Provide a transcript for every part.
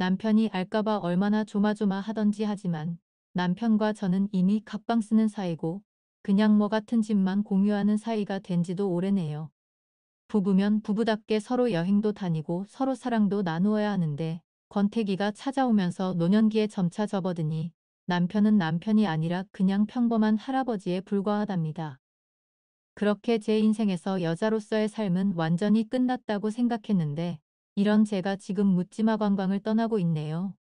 남편이 알까봐 얼마나 조마조마 하던지 하지만 남편과 저는 이미 각방 쓰는 사이고 그냥 뭐 같은 집만 공유하는 사이가 된 지도 오래네요. 부부면 부부답게 서로 여행도 다니고 서로 사랑도 나누어야 하는데 권태기가 찾아오면서 노년기에 점차 접어드니 남편은 남편이 아니라 그냥 평범한 할아버지에 불과하답니다. 그렇게 제 인생에서 여자로서의 삶은 완전히 끝났다고 생각했는데 이런 제가 지금 묻지마 관광을 떠나고 있네요.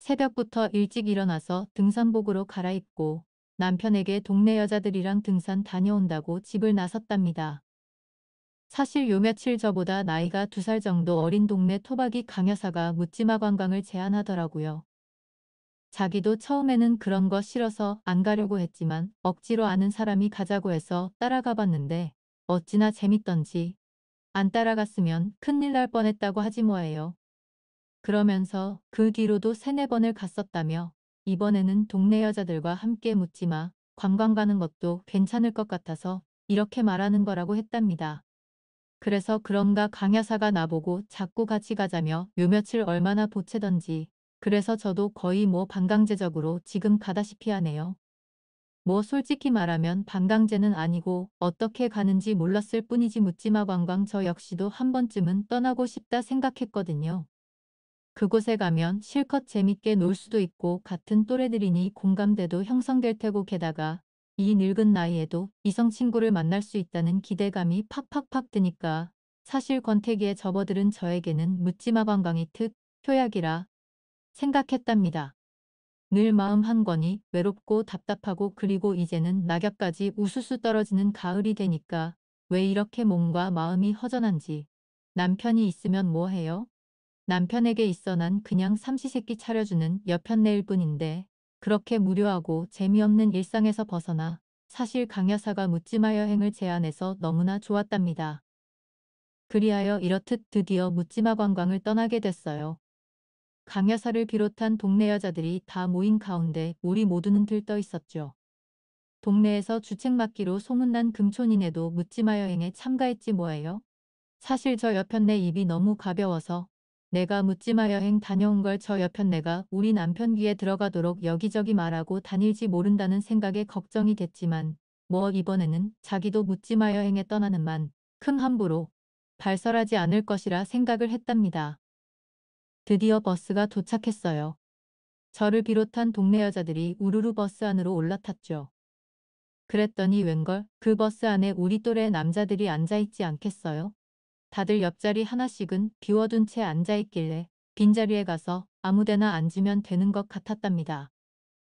새벽부터 일찍 일어나서 등산복으로 갈아입고 남편에게 동네 여자들이랑 등산 다녀온다고 집을 나섰답니다. 사실 요 며칠 저보다 나이가 두 살 정도 어린 동네 토박이 강여사가 묻지마 관광을 제안하더라고요. 자기도 처음에는 그런 거 싫어서 안 가려고 했지만 억지로 아는 사람이 가자고 해서 따라가 봤는데 어찌나 재밌던지 안 따라갔으면 큰일 날 뻔했다고 하지 뭐예요. 그러면서 그 뒤로도 세네 번을 갔었다며 이번에는 동네 여자들과 함께 묻지마 관광 가는 것도 괜찮을 것 같아서 이렇게 말하는 거라고 했답니다. 그래서 그런가 강여사가 나보고 자꾸 같이 가자며 요 며칠 얼마나 보채던지 그래서 저도 거의 뭐 반강제적으로 지금 가다시피 하네요. 뭐 솔직히 말하면 방강제는 아니고 어떻게 가는지 몰랐을 뿐이지 묻지마 관광 저 역시도 한 번쯤은 떠나고 싶다 생각했거든요. 그곳에 가면 실컷 재밌게 놀 수도 있고 같은 또래들이니 공감대도 형성될 테고 게다가 이 늙은 나이에도 이성 친구를 만날 수 있다는 기대감이 팍팍팍 드니까 사실 권태기에 접어들은 저에게는 묻지마 관광이 특 효약이라 생각했답니다. 늘 마음 한 권이 외롭고 답답하고 그리고 이제는 낙엽까지 우수수 떨어지는 가을이 되니까 왜 이렇게 몸과 마음이 허전한지 남편이 있으면 뭐해요? 남편에게 있어 난 그냥 삼시세끼 차려주는 여편네일 뿐인데 그렇게 무료하고 재미없는 일상에서 벗어나 사실 강여사가 묻지마 여행을 제안해서 너무나 좋았답니다. 그리하여 이렇듯 드디어 묻지마 관광을 떠나게 됐어요. 강여사를 비롯한 동네 여자들이 다 모인 가운데 우리 모두는 들떠 있었죠. 동네에서 주책 맞기로 소문난 금촌인에도 묻지마 여행에 참가했지 뭐예요? 사실 저 여편네 입이 너무 가벼워서 내가 묻지마 여행 다녀온 걸 저 여편네가 우리 남편 귀에 들어가도록 여기저기 말하고 다닐지 모른다는 생각에 걱정이 됐지만 뭐 이번에는 자기도 묻지마 여행에 떠나는 만 큰 함부로 발설하지 않을 것이라 생각을 했답니다. 드디어 버스가 도착했어요. 저를 비롯한 동네 여자들이 우르르 버스 안으로 올라탔죠. 그랬더니 웬걸 그 버스 안에 우리 또래 남자들이 앉아있지 않겠어요? 다들 옆자리 하나씩은 비워둔 채 앉아있길래 빈자리에 가서 아무데나 앉으면 되는 것 같았답니다.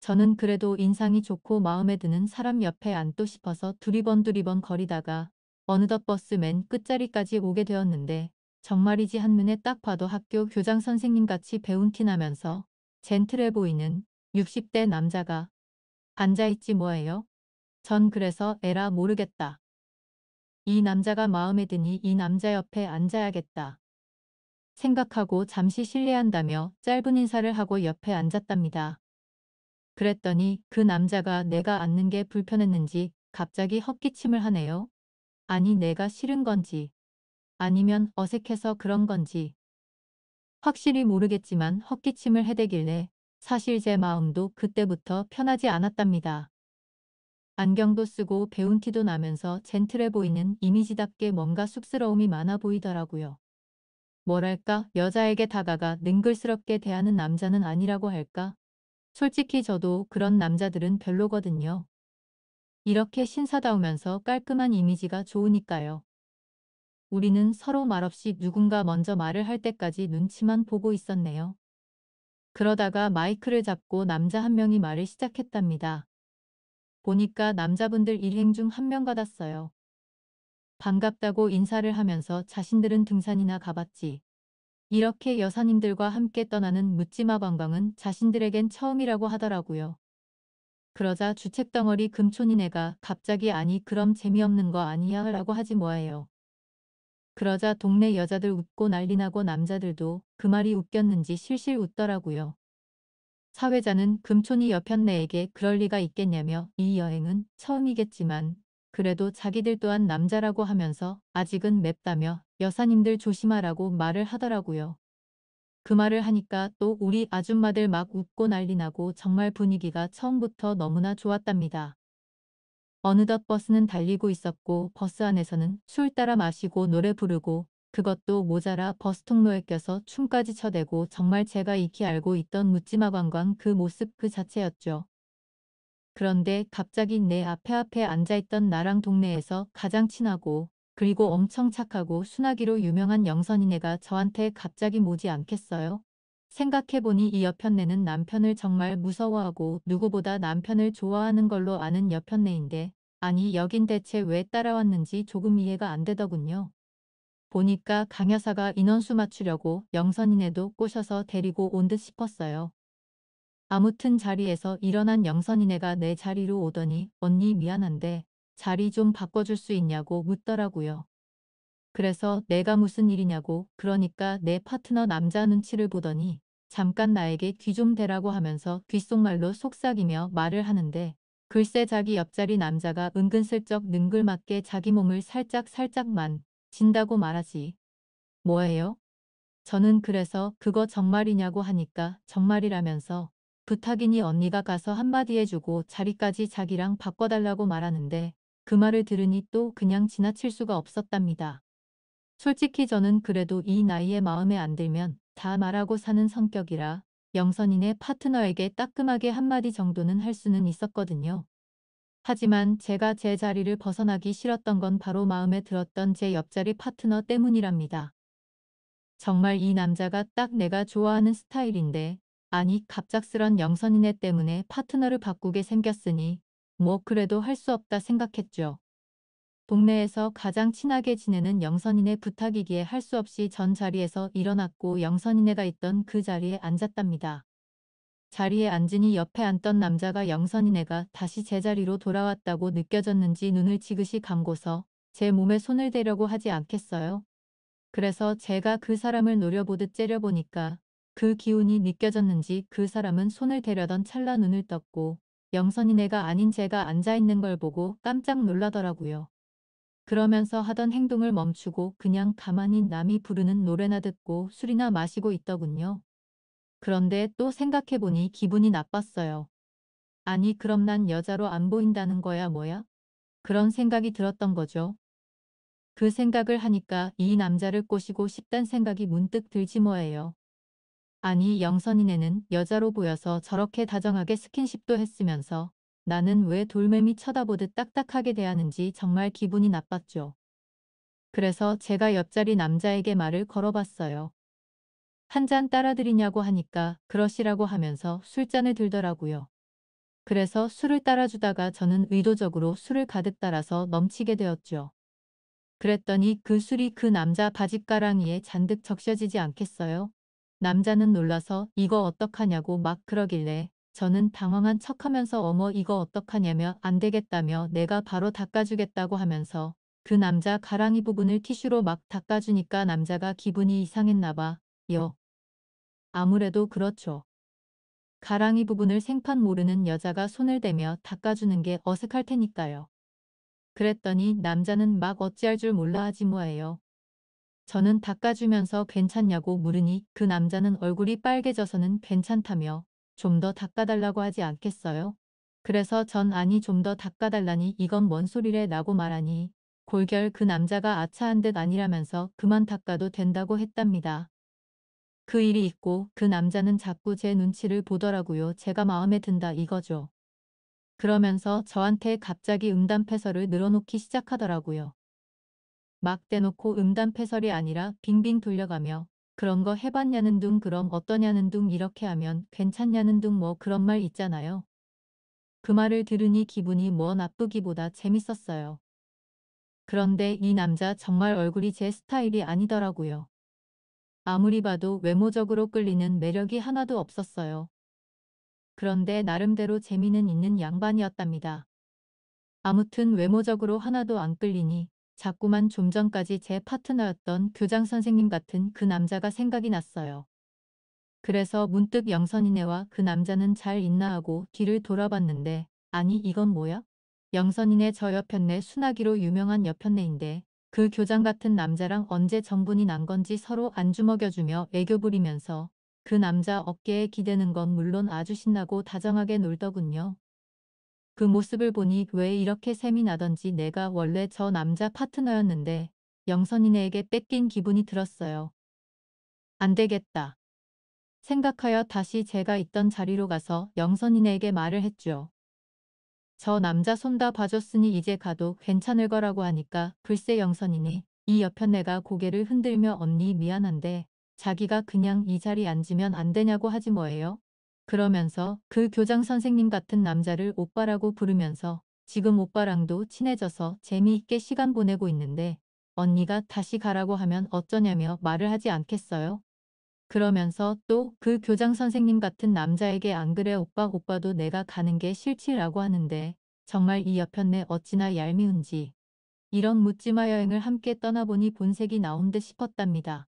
저는 그래도 인상이 좋고 마음에 드는 사람 옆에 앉도 싶어서 두리번두리번 거리다가 어느덧 버스 맨 끝자리까지 오게 되었는데 정말이지 한눈에 딱 봐도 학교 교장 선생님같이 배운 티나면서 젠틀해 보이는 60대 남자가 앉아있지 뭐예요? 전 그래서 에라 모르겠다. 이 남자가 마음에 드니 이 남자 옆에 앉아야겠다. 생각하고 잠시 실례한다며 짧은 인사를 하고 옆에 앉았답니다. 그랬더니 그 남자가 내가 앉는 게 불편했는지 갑자기 헛기침을 하네요. 아니 내가 싫은 건지 아니면 어색해서 그런 건지 확실히 모르겠지만 헛기침을 해대길래 사실 제 마음도 그때부터 편하지 않았답니다. 안경도 쓰고 배운 티도 나면서 젠틀해 보이는 이미지답게 뭔가 쑥스러움이 많아 보이더라고요. 뭐랄까 여자에게 다가가 능글스럽게 대하는 남자는 아니라고 할까? 솔직히 저도 그런 남자들은 별로거든요. 이렇게 신사다우면서 깔끔한 이미지가 좋으니까요. 우리는 서로 말없이 누군가 먼저 말을 할 때까지 눈치만 보고 있었네요. 그러다가 마이크를 잡고 남자 한 명이 말을 시작했답니다. 보니까 남자분들 일행 중 한 명 같았어요. 반갑다고 인사를 하면서 자신들은 등산이나 가봤지. 이렇게 여사님들과 함께 떠나는 묻지마 관광은 자신들에겐 처음이라고 하더라고요. 그러자 주책덩어리 금촌이네가 갑자기 아니 그럼 재미없는 거 아니야 라고 하지 뭐예요. 그러자 동네 여자들 웃고 난리나고 남자들도 그 말이 웃겼는지 실실 웃더라고요. 사회자는 금촌이 여편네에게 그럴 리가 있겠냐며 이 여행은 처음이겠지만 그래도 자기들 또한 남자라고 하면서 아직은 맵다며 여사님들 조심하라고 말을 하더라고요. 그 말을 하니까 또 우리 아줌마들 막 웃고 난리나고 정말 분위기가 처음부터 너무나 좋았답니다. 어느덧 버스는 달리고 있었고 버스 안에서는 술 따라 마시고 노래 부르고 그것도 모자라 버스 통로에 껴서 춤까지 쳐대고 정말 제가 익히 알고 있던 묻지마 관광 그 모습 그 자체였죠. 그런데 갑자기 내 앞에 앞에 앉아있던 나랑 동네에서 가장 친하고 그리고 엄청 착하고 순하기로 유명한 영선이네가 저한테 갑자기 모지 않겠어요? 생각해보니 이 여편네는 남편을 정말 무서워하고 누구보다 남편을 좋아하는 걸로 아는 여편네인데 아니 여긴 대체 왜 따라왔는지 조금 이해가 안 되더군요. 보니까 강 여사가 인원수 맞추려고 영선이네도 꼬셔서 데리고 온 듯 싶었어요. 아무튼 자리에서 일어난 영선이네가 내 자리로 오더니 언니 미안한데 자리 좀 바꿔줄 수 있냐고 묻더라고요. 그래서 내가 무슨 일이냐고 그러니까 내 파트너 남자 눈치를 보더니 잠깐 나에게 귀 좀 대라고 하면서 귓속말로 속삭이며 말을 하는데 글쎄 자기 옆자리 남자가 은근슬쩍 능글맞게 자기 몸을 살짝살짝만 진다고 말하지. 뭐예요? 저는 그래서 그거 정말이냐고 하니까 정말이라면서 부탁이니 언니가 가서 한마디 해주고 자리까지 자기랑 바꿔달라고 말하는데 그 말을 들으니 또 그냥 지나칠 수가 없었답니다. 솔직히 저는 그래도 이 나이에 마음에 안 들면 다 말하고 사는 성격이라 영선인의 파트너에게 따끔하게 한마디 정도는 할 수는 있었거든요. 하지만 제가 제 자리를 벗어나기 싫었던 건 바로 마음에 들었던 제 옆자리 파트너 때문이랍니다. 정말 이 남자가 딱 내가 좋아하는 스타일인데 아니 갑작스런 영선인애 때문에 파트너를 바꾸게 생겼으니 뭐 그래도 할 수 없다 생각했죠. 동네에서 가장 친하게 지내는 영선인의 부탁이기에 할 수 없이 전 자리에서 일어났고 영선인애가 있던 그 자리에 앉았답니다. 자리에 앉으니 옆에 앉던 남자가 영선인애가 다시 제자리로 돌아왔다고 느껴졌는지 눈을 지그시 감고서 제 몸에 손을 대려고 하지 않겠어요? 그래서 제가 그 사람을 노려보듯 째려보니까 그 기운이 느껴졌는지 그 사람은 손을 대려던 찰나 눈을 떴고 영선인애가 아닌 제가 앉아있는 걸 보고 깜짝 놀라더라고요. 그러면서 하던 행동을 멈추고 그냥 가만히 남이 부르는 노래나 듣고 술이나 마시고 있더군요. 그런데 또 생각해보니 기분이 나빴어요. 아니 그럼 난 여자로 안 보인다는 거야 뭐야? 그런 생각이 들었던 거죠. 그 생각을 하니까 이 남자를 꼬시고 싶단 생각이 문득 들지 뭐예요. 아니 영선이네는 여자로 보여서 저렇게 다정하게 스킨십도 했으면서 나는 왜 돌멩이 쳐다보듯 딱딱하게 대하는지 정말 기분이 나빴죠. 그래서 제가 옆자리 남자에게 말을 걸어봤어요. 한 잔 따라드리냐고 하니까 그러시라고 하면서 술잔을 들더라고요. 그래서 술을 따라주다가 저는 의도적으로 술을 가득 따라서 넘치게 되었죠. 그랬더니 그 술이 그 남자 바짓가랑이에 잔뜩 적셔지지 않겠어요? 남자는 놀라서 이거 어떡하냐고 막 그러길래 저는 당황한 척하면서 어머 이거 어떡하냐며 안 되겠다며 내가 바로 닦아주겠다고 하면서 그 남자 가랑이 부분을 티슈로 막 닦아주니까 남자가 기분이 이상했나봐. 요. 아무래도 그렇죠. 가랑이 부분을 생판 모르는 여자가 손을 대며 닦아주는 게 어색할 테니까요. 그랬더니 남자는 막 어찌할 줄 몰라 하지 뭐예요. 저는 닦아주면서 괜찮냐고 물으니 그 남자는 얼굴이 빨개져서는 괜찮다며 좀더 닦아달라고 하지 않겠어요? 그래서 전 아니 좀 더 닦아달라니 이건 뭔 소리래 라고 말하니 골결 그 남자가 아차한 듯 아니라면서 그만 닦아도 된다고 했답니다. 그 일이 있고 그 남자는 자꾸 제 눈치를 보더라고요. 제가 마음에 든다 이거죠. 그러면서 저한테 갑자기 음담 패설을 늘어놓기 시작하더라고요. 막 대놓고 음담 패설이 아니라 빙빙 돌려가며 그런 거 해봤냐는 둥 그럼 어떠냐는 둥 이렇게 하면 괜찮냐는 둥 뭐 그런 말 있잖아요. 그 말을 들으니 기분이 뭐 나쁘기보다 재밌었어요. 그런데 이 남자 정말 얼굴이 제 스타일이 아니더라고요. 아무리 봐도 외모적으로 끌리는 매력이 하나도 없었어요. 그런데 나름대로 재미는 있는 양반이었답니다. 아무튼 외모적으로 하나도 안 끌리니 자꾸만 좀 전까지 제 파트너였던 교장 선생님 같은 그 남자가 생각이 났어요. 그래서 문득 영선이네와 그 남자는 잘 있나 하고 뒤를 돌아봤는데 아니 이건 뭐야? 영선이네 저옆현네 순하기로 유명한 옆현네인데그 교장 같은 남자랑 언제 전분이 난 건지 서로 안 주먹여주며 애교 부리면서 그 남자 어깨에 기대는 건 물론 아주 신나고 다정하게 놀더군요. 그 모습을 보니 왜 이렇게 샘이 나던지 내가 원래 저 남자 파트너였는데 영선이네에게 뺏긴 기분이 들었어요. 안 되겠다. 생각하여 다시 제가 있던 자리로 가서 영선이네에게 말을 했죠. 저 남자 손 다 봐줬으니 이제 가도 괜찮을 거라고 하니까 글쎄 영선이니 이 옆편 내가 고개를 흔들며 언니 미안한데 자기가 그냥 이 자리 앉으면 안 되냐고 하지 뭐예요? 그러면서 그 교장 선생님 같은 남자를 오빠라고 부르면서 지금 오빠랑도 친해져서 재미있게 시간 보내고 있는데 언니가 다시 가라고 하면 어쩌냐며 말을 하지 않겠어요? 그러면서 또 그 교장 선생님 같은 남자에게 안 그래 오빠 오빠도 내가 가는 게 싫지라고 하는데 정말 이 여편네 어찌나 얄미운지 이런 묻지마 여행을 함께 떠나보니 본색이 나온 듯 싶었답니다.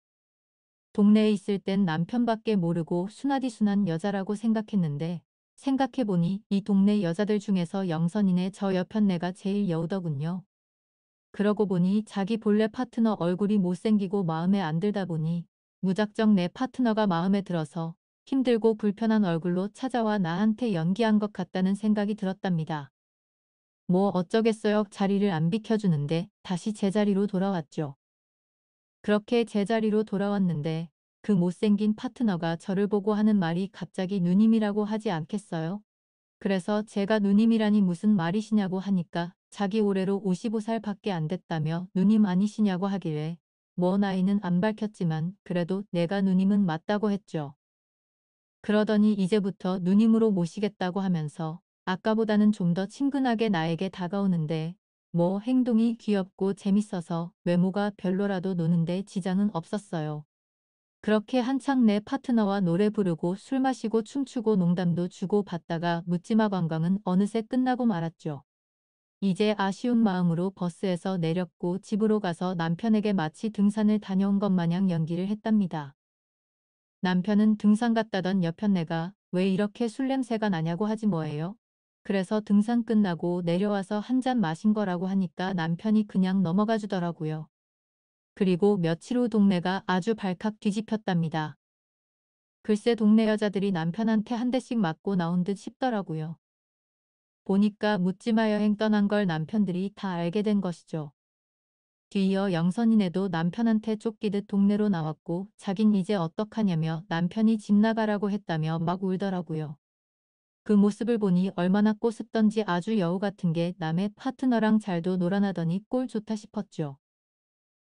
동네에 있을 땐 남편밖에 모르고 순하디순한 여자라고 생각했는데 생각해보니 이 동네 여자들 중에서 영선이네 저 여편네가 제일 여우더군요. 그러고 보니 자기 본래 파트너 얼굴이 못생기고 마음에 안 들다 보니 무작정 내 파트너가 마음에 들어서 힘들고 불편한 얼굴로 찾아와 나한테 연기한 것 같다는 생각이 들었답니다. 뭐 어쩌겠어요 자리를 안 비켜주는데 다시 제자리로 돌아왔죠. 그렇게 제자리로 돌아왔는데 그 못생긴 파트너가 저를 보고 하는 말이 갑자기 누님이라고 하지 않겠어요? 그래서 제가 누님이라니 무슨 말이시냐고 하니까 자기 올해로 55살밖에 안 됐다며 누님 아니시냐고 하길래 뭐 나이는 안 밝혔지만 그래도 내가 누님은 맞다고 했죠. 그러더니 이제부터 누님으로 모시겠다고 하면서 아까보다는 좀 더 친근하게 나에게 다가오는데 뭐 행동이 귀엽고 재밌어서 외모가 별로라도 노는데 지장은 없었어요. 그렇게 한창 내 파트너와 노래 부르고 술 마시고 춤추고 농담도 주고 받다가 묻지마 관광은 어느새 끝나고 말았죠. 이제 아쉬운 마음으로 버스에서 내렸고 집으로 가서 남편에게 마치 등산을 다녀온 것 마냥 연기를 했답니다. 남편은 등산 갔다던 옆편내가 왜 이렇게 술 냄새가 나냐고 하지 뭐예요? 그래서 등산 끝나고 내려와서 한 잔 마신 거라고 하니까 남편이 그냥 넘어가 주더라고요. 그리고 며칠 후 동네가 아주 발칵 뒤집혔답니다. 글쎄 동네 여자들이 남편한테 한 대씩 맞고 나온 듯 싶더라고요. 보니까 묻지마 여행 떠난 걸 남편들이 다 알게 된 것이죠. 뒤이어 영선이네도 남편한테 쫓기듯 동네로 나왔고 자긴 이제 어떡하냐며 남편이 집 나가라고 했다며 막 울더라고요. 그 모습을 보니 얼마나 꼬습던지 아주 여우 같은 게 남의 파트너랑 잘도 놀아나더니 꼴 좋다 싶었죠.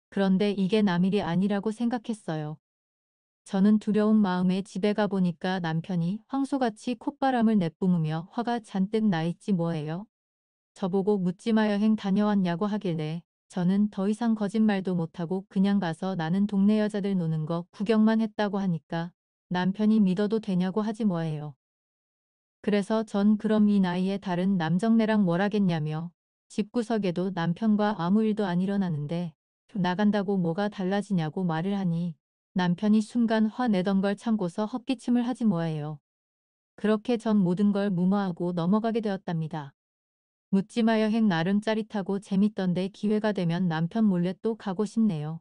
그런데 이게 남일이 아니라고 생각했어요. 저는 두려운 마음에 집에 가보니까 남편이 황소같이 콧바람을 내뿜으며 화가 잔뜩 나 있지 뭐예요. 저보고 묻지마 여행 다녀왔냐고 하길래 저는 더 이상 거짓말도 못하고 그냥 가서 나는 동네 여자들 노는 거 구경만 했다고 하니까 남편이 믿어도 되냐고 하지 뭐예요. 그래서 전 그럼 이 나이에 다른 남정네랑 뭘 하겠냐며 집구석에도 남편과 아무 일도 안 일어나는데 나간다고 뭐가 달라지냐고 말을 하니 남편이 순간 화내던 걸 참고서 헛기침을 하지 뭐예요. 그렇게 전 모든 걸 무마하고 넘어가게 되었답니다. 묻지마 여행 나름 짜릿하고 재밌던데 기회가 되면 남편 몰래 또 가고 싶네요.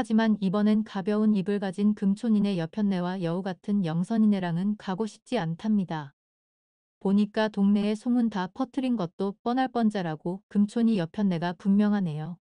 하지만 이번엔 가벼운 입을 가진 금촌인의 여편네와 여우 같은 영선이네랑은 가고 싶지 않답니다. 보니까 동네에 소문 다 퍼트린 것도 뻔할 뻔자라고 금촌이 여편네가 분명하네요.